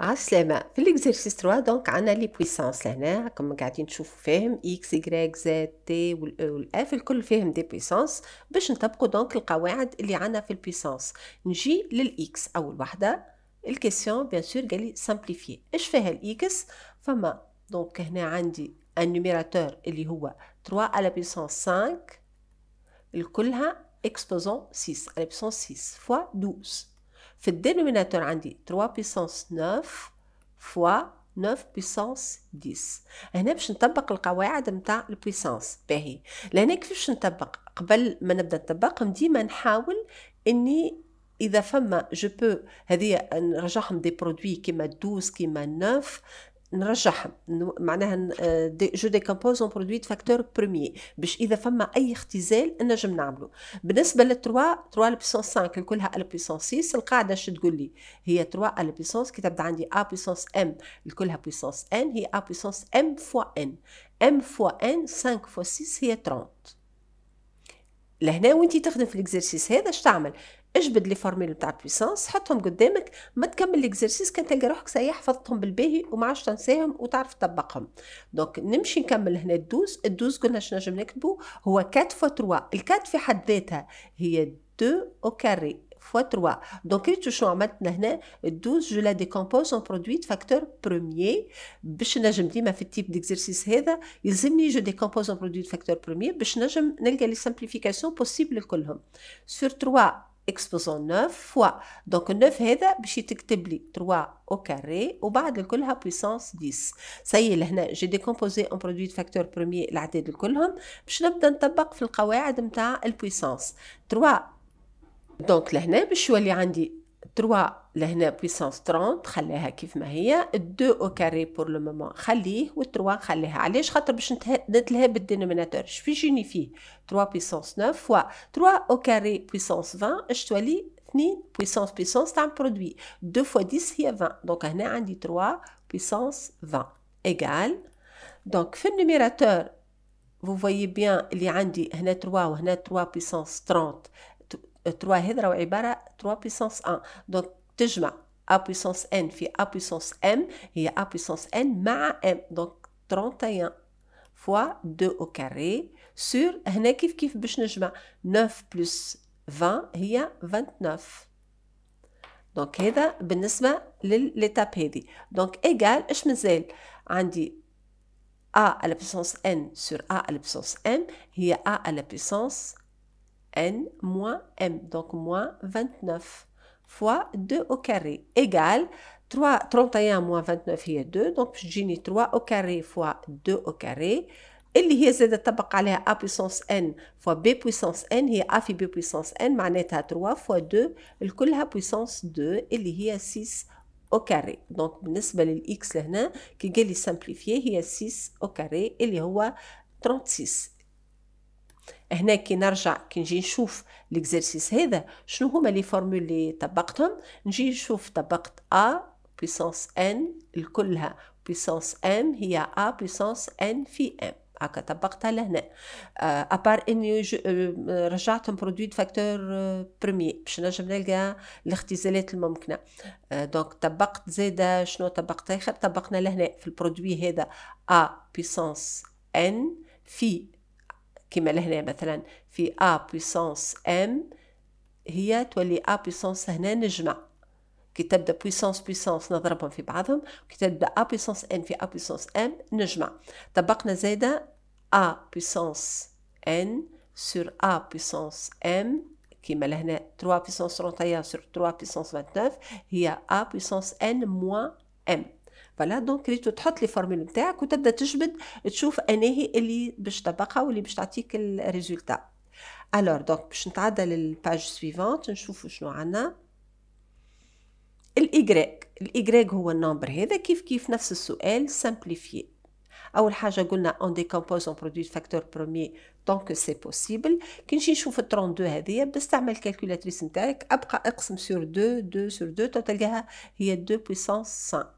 عالسلامة في الاكزرسيس 3 دونك عنا لي بويسونس لهنا كما قاعدين تشوفوا فاهم اكس يغريك زد تي والاف الكل فاهم دي بويسونس باش نطبقوا دونك القواعد اللي عنا في البويسونس نجي للاكس اول وحده الكيسيون بيان سور قال لي سامبليفي اش فيها الاكس فما دونك هنا عندي ان نوميراتور اللي هو 3 على بويسونس 5 الكلها اكسبوزون 6 على بويسونس 6 فوا 12 في الدينوميناتور عندي 3 بيسونس 9 فوا 9 بيسونس 10 هنا باش نطبق القواعد نتاع البيسونس باهي لهنا كيفاش نطبق قبل ما نبدا نطبق ديما نحاول اني اذا فما جو بو هذه نرجعهم دي برودوي كيما 12 كيما 9 نرجعهم معناها آه، جو ديكومبوز اون برودوي فاكتور برومي باش اذا فما اي اختزال نجم نعملو بالنسبه 3 3 البيسونس 5 كلها ال بيسونس 6 القاعده شو تقول لي هي 3 ال بيسونس كي تبدا عندي ا بيسونس ام كلها بيسونس ان هي ا بيسونس ام فوا ان ام فوا ان 5 فوا 6 هي 30 لهنا وانت تخدم في الاكزرسيس هذا اش تعمل اجبد لي فورميل تاع بويسونس حطهم قدامك ما تكمل ليكزرسيس كان تلقى روحك سايح حفظتهم بالباهي وما عادش تنساهم وتعرف تطبقهم دونك نمشي نكمل هنا الدوز الدوز قلنا شنو نجم نكتبو هو 4 فوا 3 ال 4 في حد ذاتها هي 2 او كاري فوا 3 دونك ريتو شنو عملتنا هنا الدوز جو لا دي كومبوز اون برودويت فاكتور برومي باش نجم ديما في التيب ديكزرسيس هذا يلزمني جو دي كومبوز اون برودويت فاكتور برومي باش نجم نلقى لي سامبليفيكاسيون بوسيبل لكلهم سور 3 اكسبوزون بلوزون 9 فوا دونك 9 هذا باش تكتب لي 3 او كاري وبعد الكلها بويسونس 10 سي لهنا جي دي كومبوزي اون برودوي دو فاكتور بروميي العداد الكلهم باش نبدا نطبق في القواعد نتاع البويسونس 3 دونك لهنا باش يولي عندي 3 لهنا بويسونس 30 خليها كيف ما هي 2 او كاري بور لو مومون خليه و3 خليها علاش خاطر باش نتلها بالدينوميناتور في جيني فيه 3 بويسونس 9 فوا 3 او كاري بويسونس 20 اش تولي 2 بويسونس بويسونس تاع برودوي 2 فوا 10 هي 20 دونك هنا عندي 3 بويسونس 20 ايغال دونك في النوميراتور vous voyez bien اللي عندي هنا 3 وهنا 3 بويسونس 30 3 هذرة عبارة 3 بيسونس 1 دونك تجمع a بيسونس ان في a بيسونس ام هي a بيسونس ان مع ام دونك 31 فوا 2 او كاري سور هنا كيف كيف باش نجمع 9 بلس 20 هي 29 دونك هذا بالنسبة للتاب هذي دونك ايكال اش مازال عندي a على بيسونس puissance n sur a على بيسونس puissance m هي a على بيسونس n moins m, donc moins 29 fois 2 au carré égale 3, 31 moins 29 a 2 Donc, j'ai 3 au carré fois 2 au carré اللي هي de طبق عليها a puissance n fois b puissance n y a fi b puissance n à 3 fois 2 a puissance 2 y a 6 au carré Donc, بالنسبة للx لهنا est simplifié, il y a 6 au carré y a 36 هنا كي نرجع كي نجي نشوف ليكزيرسيس هذا شنو هما لي فورمول لي طبقتهم نجي نشوف طبقت ا بيسونس ان الكلها بيسونس ام هي ا بيسونس ان في ام هكا طبقتها لهنا ابار آه، اني رجعت برودوي فاكتور برومي باش نجم نلقى الاختزالات الممكنه دونك آه، طبقت زيد شنو طبقت اخر طبقنا لهنا في البرودوي هذا ا بيسونس ان في كما لهنا مثلا في ا بويسانس ام هي تولي ا بويسانس هنا نجمع كي تبدا بويسونس بويسونس نضربهم في بعضهم كي تبدا ا بويسانس ان في ا بويسانس ام نجمع طبقنا زيدا ا بويسانس ان سور ا بويسانس ام كيما لهنا 3 بويسانس 31 سور 3 بويسانس 29 هي ا بويسانس ان موان ام فلا دونك ريتو تحط لي فورمول نتاعك وتبدا تجبد تشوف اناهي اللي باش تطبقها واللي باش تعطيك الريزولتا الوغ دونك باش نتعدى للباج سويفونت نشوفوا شنو عندنا الايغريك الايغريك هو النمبر هذا كيف كيف نفس السؤال سامبليفي اول حاجه قلنا اون ديكومبوز اون برودوي فاكتور برومي طون كو سي بوسيبل كي نجي نشوف 32 هذه بستعمل الكالكولاتريس نتاعك ابقى اقسم سور 2 2 سور 2 تلقاها هي 2 بويسونس 5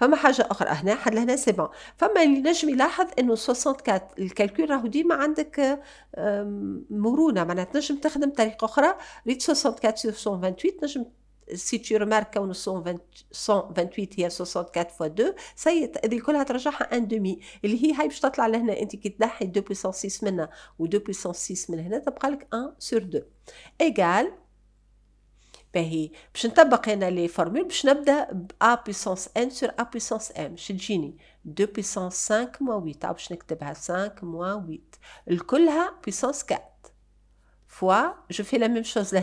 فما حاجه اخرى هنا حد لهنا سي بون فما اللي نجم يلاحظ انه 64 الكالكول راهو ديما عندك مرونه معناها تنجم تخدم بطريقه اخرى ريت 64 سور 128 نجم سي تي رمارك كون 128 هي 64 فوا 2 سي هذه كلها ترجعها ان دومي اللي هي هاي باش تطلع لهنا انت كي تنحي 2 بويسون 6 منها و 2 بويسون 6 من هنا تبقى لك 1 سور 2 ايكال Si on a les formules, on a puissance n sur a puissance m. Je suis 2 puissance 5 moins 8. Je suis 5 moins 8. Le col puissance 4. Fois, je fais la même chose là.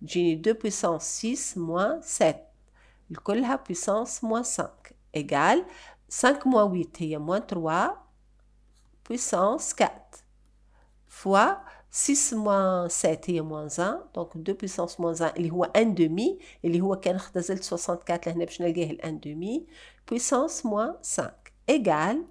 Gini, 2 puissance 6 moins 7. Le col puissance moins 5. Égal. 5 moins 8. Il y a moins 3. Puissance 4. Fois. 6 moins 7 هي moins 1 Donc, 2 puissance moins 1 il y a 1 demi, il y a 64 il y a 1 demi, puissance moins 5 égal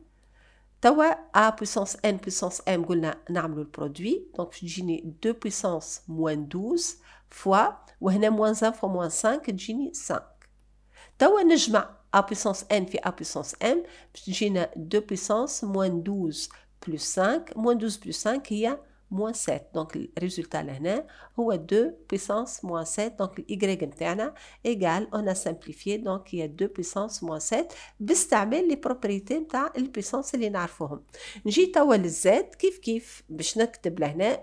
توا a puissance n puissance m قلنا نعملوا 2 puissance moins 12 فوا وهنا moins 1 fois moins 5 تجيني 5 a puissance n fi a puissance m 2 puissance moins 12 plus 5 moins 12 plus 5 a, moins 7. Donc, le résultat là, ou hein, 2 puissance moins 7. Donc, y interne égal. on a simplifié, donc il y a 2 puissance moins 7. Bistamel les propriétés de la puissance et les narfum. le z, hein.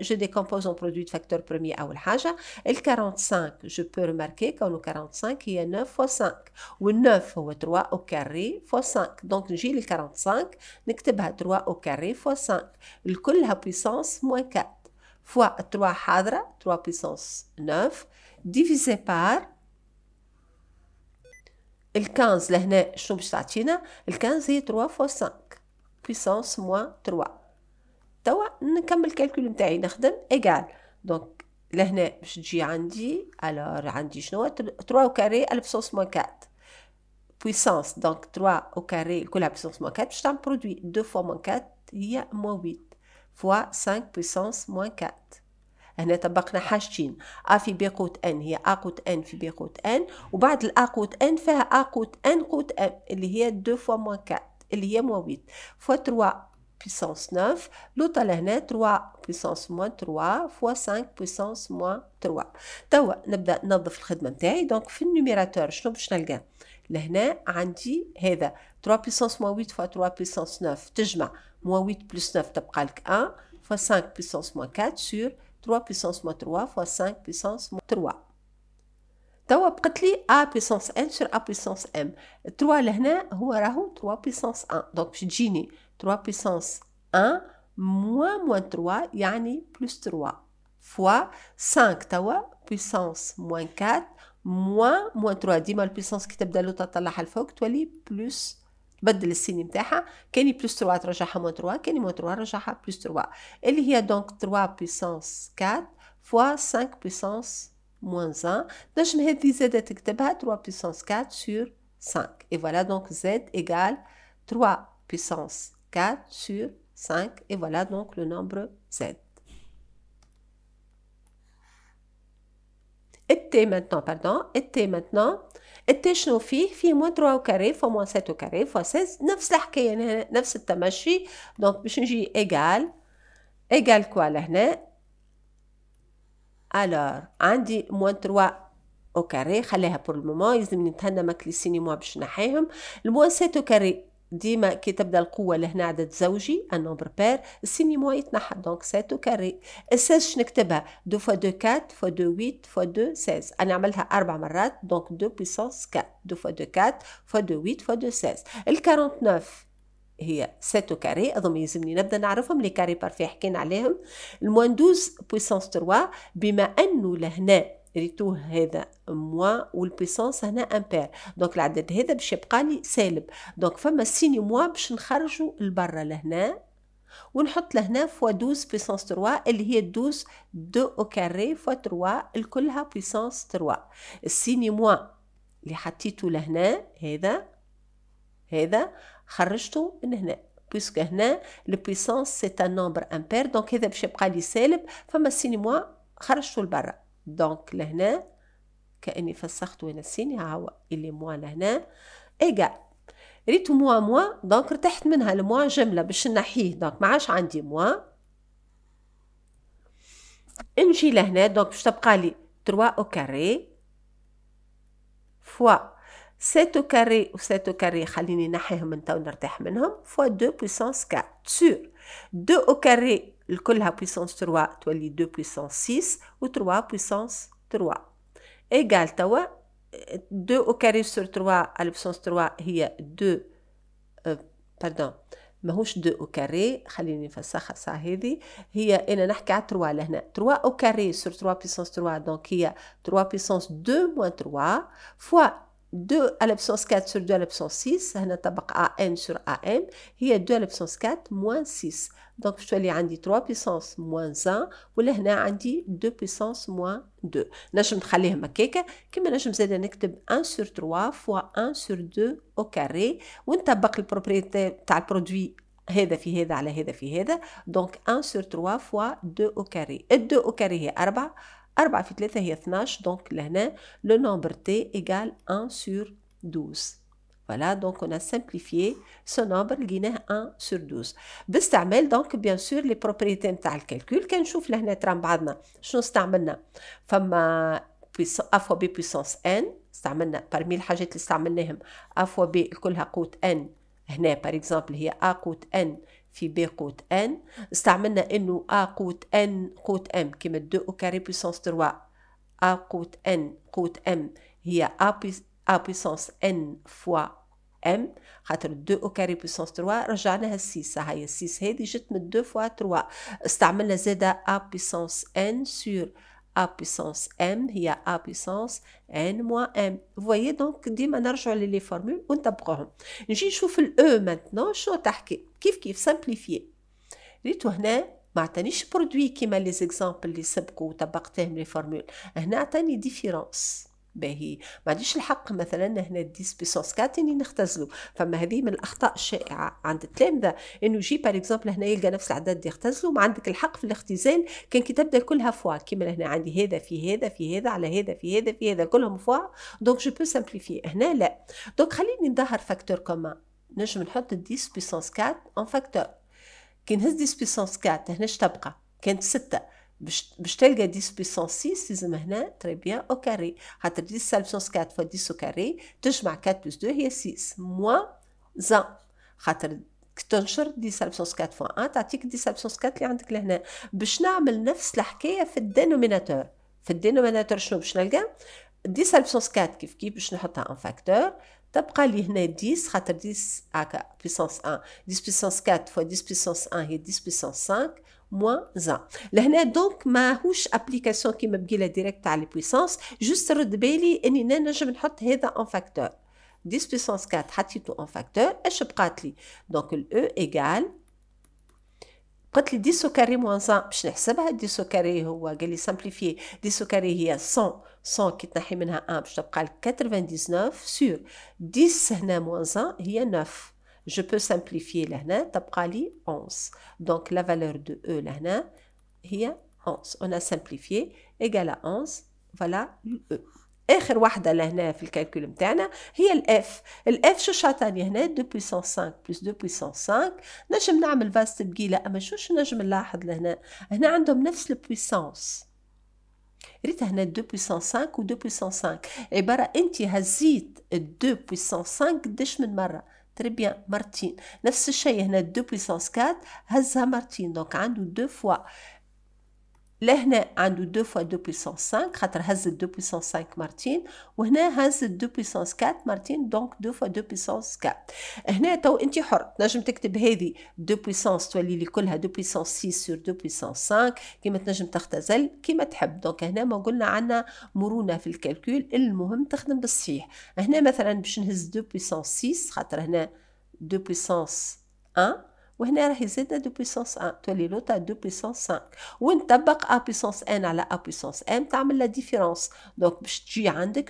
je décompose en produit de facteur premier à le 45, je peux remarquer que le 45, il y 9 fois 5. Ou 9 ou 3 au carré fois 5. Donc, j'ai le 45, n'y 3 au carré fois 5. Le coût la puissance moins 4 fois 3 hadra, 3 puissance 9, divisé par le 15 le 15 est 3 fois 5 puissance moins 3 donc نكمل الكالكول le نخدم ايكال دونك لهنا باش تجي عندي carré, عندي شنو 3 à 4 puissance, donc 3 au carré, que la puissance moins 4, je t'en 2 fois moins 4, il y a moins 8. فوا 5 بويسونس موان 4 هنا طبقنا حاجتين ا في بي قوت ان هي ا قوت ان في بي قوت ان وبعد الا قوت ان فيها ا قوت ان قوت ان اللي هي 2 فوا موان 4 اللي هي موان 8 فوا 3 puissance 9 لوطا لهنا 3 puissance موان 3 فوا 5 puissance موان 3 توا نبدا ننظف الخدمه نتاعي دونك في النيميراتور شنو باش نلقى لهنا عندي هذا 3 puissance موان 8 فوا 3 puissance 9 تجمع moins 8 plus 9, tu as 1, fois 5 puissance moins 4 sur 3 puissance moins 3 fois 5 puissance moins 3. Tu as A puissance N sur A puissance M 3 لهنا هو 3 puissance 1 Donc, باش 3 puissance 1 moins moins 3 يعني plus 3 fois 5 توا puissance moins 4 moins moins 3 ديما puissance كي تبدا تطلعها tu تولي plus 3 بدل السيني نتاعها كاني 3 ترجعها 4 3 5 puissance 3 رجعها donc 3 اللي هي دونك 3 puissance 4 فوا 5 puissance 1 3 puissance 4 sur 5 et voilà donc z égale 3 puissance 4 sur 5 et voilà donc le nombre z était maintenant, pardon, était maintenant شنو فيه فيه موان 3 كاري فوا موان 7 كاري فوا سيز نفس الحكايه يعني هنا نفس التمشي دونك باش نجي إيكال إيكال كوا لهنا الور عندي موان تروا او كاري خليها بور المومون يلزمني نتهنى ماكلي سيني موا باش نحيهم الموان 7 كاري ديما كي تبدا القوة لهنا عدد زوجي ان نومبر بير السيني موا يتنحى دونك او كاري الساز شنكتبها دو فوا دو كات فوا دو ويت فوا دو ساز انا عملها اربع مرات دونك دو بويسونس كات دو فوا دو كات فوا دو ويت فوا دو ساز الكارونت نوف هي او كاري اظن يلزمني نبدا نعرفهم لي كاري بارفي حكينا عليهم الموان دوز بويسونس تروا بما انه لهنا ريتو هذا موا والبيسونس هنا امبير دونك العدد هذا باش يبقى لي سالب دونك فما سيني موا باش نخرجوا لبرا لهنا ونحط لهنا فوا 12 بيسونس 3 اللي هي 12 دو او كاري فوا 3 الكلها بيسونس 3 السيني موا اللي حطيته لهنا هذا هذا خرجته من هنا بيسك هنا البيسونس سي ان نومبر امبير دونك هذا باش يبقى لي سالب فما سيني موا خرجته لبرا دونك لهنا كاني فسخت وين السين ها هو اللي موا لهنا ايجا ريت موا موا دونك ارتحت منها الموا جمله باش نحيه دونك ما عادش عندي موا نجي لهنا دونك باش تبقى لي 3 او كاري فوا 7 او كاري و 7 او كاري خليني نحيهم من ونرتاح منهم فوا 2 بويسونس 4 سور 2 او كاري Le puissance 3, tu as 2 puissance 6 ou 3 puissance 3. Égal, tu 2 au carré sur 3 à puissance 3, il y a 2, pardon, je au au pas, je ne sais pas, je ne ça. pas, je ne 3 pas, 3 3 دو على بسونس 4 سور دو على بسونس 6 هنا طبق ا إن سور ا ام هي دو على بسونس 4 موان 6 دونك باش تولي عندي 3 بيسونس موان 1 ولا هنا عندي 2 بيسونس موان 2 نجم نخليهم هكاكا كما نجم زادا نكتب 1 سور 3 فوا 1 سور 2 او كاري ونطبق البروبريتي تاع البرودوي هذا في هذا على هذا في هذا دونك 1 سور 3 فوا 2 او كاري 2 او كاري هي 4 4 في 3 هي 12 دونك لهنا لو نمبر تي ايكال 1 سور 12 Voilà, donc on a simplifié ce لقيناه 1 sur 12. باستعمال donc bien sûr les propriétés نتاع الكالكول كنشوف لهنا ترى بعضنا شنو استعملنا فما a fois b puissance n استعملنا parmi الحاجات اللي استعملناهم a fois b كلها قوت n هنا par exemple هي a قوت n في بي قوت ان استعملنا انه ا قوت ان قوت ام كيما دو او كاري بويسونس 3 ا قوت ان قوت ام هي ا بويسونس ان فوا ام خاطر 2 او كاري بويسونس 3 رجعناها 6 هاي 6 هذه جت من 2 فوا 3 استعملنا زاده ا بويسونس ان سور A puissance M, il y a A puissance N moins M. Vous voyez donc, je vais vous donner les formules. Je vais vous donner le E maintenant. Je vais vous donner le E. Kif, simplifier. Je vais vous donner les produits qui ont les exemples. Vous avez les formules. on a une différence. باهي ما عنديش الحق مثلا هنا ديس بيسونس كاتيني اني فما هذه من الاخطاء الشائعه عند التلامذه انه يجي باغ اكزومبل هنا يلقى نفس العدد يختزلو ما عندك الحق في الاختزال كان كي تبدا كلها فوا كيما هنا عندي هذا في هذا في هذا على هذا في هذا في هذا كلهم فوا دونك جو بو سامبليفي هنا لا دونك خليني نظهر فاكتور كومان نجم نحط دي بيسونس كات ان فاكتور كي نهز دي بيسونس كات هنا تبقى كانت سته 10 puissance 6, c'est maintenant très bien au carré. 10 puissance 4 fois 10 au carré, 10 4 plus 2 est 6 moins 0. 10 sur 10 puissance 4 fois 1, t'as dit 10 puissance 4, tu vas faire quoi? Tu faire 10 puissance 4, tu vas faire quoi? Tu vas faire quoi? Tu vas faire quoi? Tu vas faire quoi? Tu vas faire quoi? Tu vas faire quoi? Tu vas faire quoi? Tu vas faire quoi? Tu vas faire quoi? Tu vas faire quoi? Tu vas faire quoi? Tu vas faire quoi? Tu vas faire quoi? Tu موان 1 لهنا دونك ماهوش ابليكاسيون كيما بقيلها ديريكت على البويسونس جوست رد بالي اني انا نجم نحط هذا ان فاكتور 10 بويسونس 4 حطيتو ان فاكتور اش بقات لي دونك الاو ايغال قلت لي 10 كاري موان 1 باش نحسبها 10 كاري هو قال لي سامبليفي 10 كاري هي 100 100 كي تنحي منها 1 باش تبقى لك 99 سور 10 هنا موان 1 هي 9 Je peux simplifier là, لهنا تبقى لي 11 donc la valeur de E là, لهنا هي 11 on a simplifié égal à 11 voilà E اخر واحده لهنا في الكالكول متاعنا هي الاف الاف شو شاطاني هنا 2 بويسون 5 بلس 2 بويسون 5 نجم نعمل فاس تبقيله اما شو شو نجم نلاحظ لهنا هنا عندهم نفس البويسونس ريت هنا 2 بويسون 5 و 2 بويسون 5 عباره انت هزيت 2 بويسون 5 قداش من مره Très bien, Martin. Le même chose ici, 2 puissance 4, c'est Martin, donc on a deux fois لهنا عنده دو فوا 2 بويسونس 5 خاطر هز دو بويسونس 5 مرتين وهنا هز دو بويسونس 4 مرتين دونك دو فوا دو بويسونس 4 هنا تو انت حر تنجم تكتب هذه دو بويسونس تولي لي كلها دو بويسونس 6 سور دو بويسونس 5 كيما تنجم تختزل كيما تحب دونك هنا ما قلنا عندنا مرونه في الكالكول المهم تخدم بالصحيح هنا مثلا باش نهز دو بويسونس 6 خاطر هنا دو بويسونس 1 Où on a de puissance 1, à 2 puissance 5. on A à puissance n à la puissance m, on la différence. Donc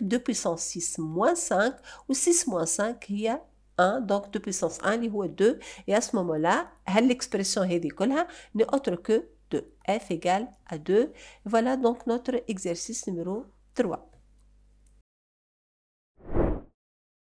2 puissance 6 moins 5 ou 6 moins 5 il y a 1 donc 2 puissance 1, il y 2 et à ce moment-là, l'expression n'est autre que 2 f égale à 2. Voilà donc notre exercice numéro 3.